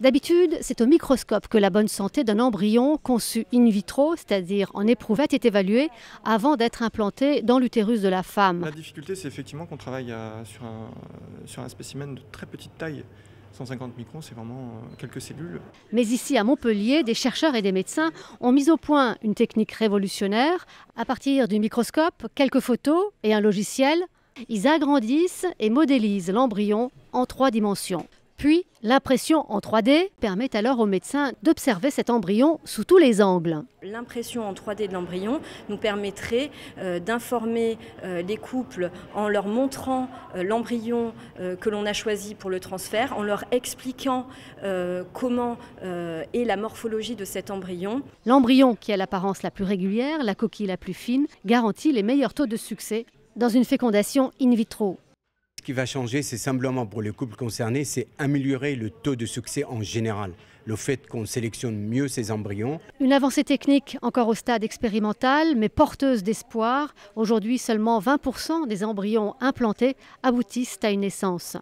D'habitude, c'est au microscope que la bonne santé d'un embryon conçu in vitro, c'est-à-dire en éprouvette, est évaluée avant d'être implanté dans l'utérus de la femme. La difficulté, c'est effectivement qu'on travaille euh, sur, un, sur, un, spécimen de très petite taille. 150 microns, c'est vraiment euh, quelques cellules. Mais ici, à Montpellier, des chercheurs et des médecins ont mis au point une technique révolutionnaire. À partir du microscope, quelques photos et un logiciel, ils agrandissent et modélisent l'embryon en trois dimensions. Puis, l'impression en 3D permet alors aux médecins d'observer cet embryon sous tous les angles. L'impression en 3D de l'embryon nous permettrait euh, d'informer euh, les couples en leur montrant euh, l'embryon que l'on a choisi pour le transfert, en leur expliquant comment est la morphologie de cet embryon. L'embryon, qui a l'apparence la plus régulière, la coquille la plus fine, garantit les meilleurs taux de succès dans une fécondation in vitro qui va changer, c'est simplement pour les couples concernés, c'est améliorer le taux de succès en général. Le fait qu'on sélectionne mieux ces embryons. Une avancée technique encore au stade expérimental, mais porteuse d'espoir. Aujourd'hui, seulement 20% des embryons implantés aboutissent à une naissance.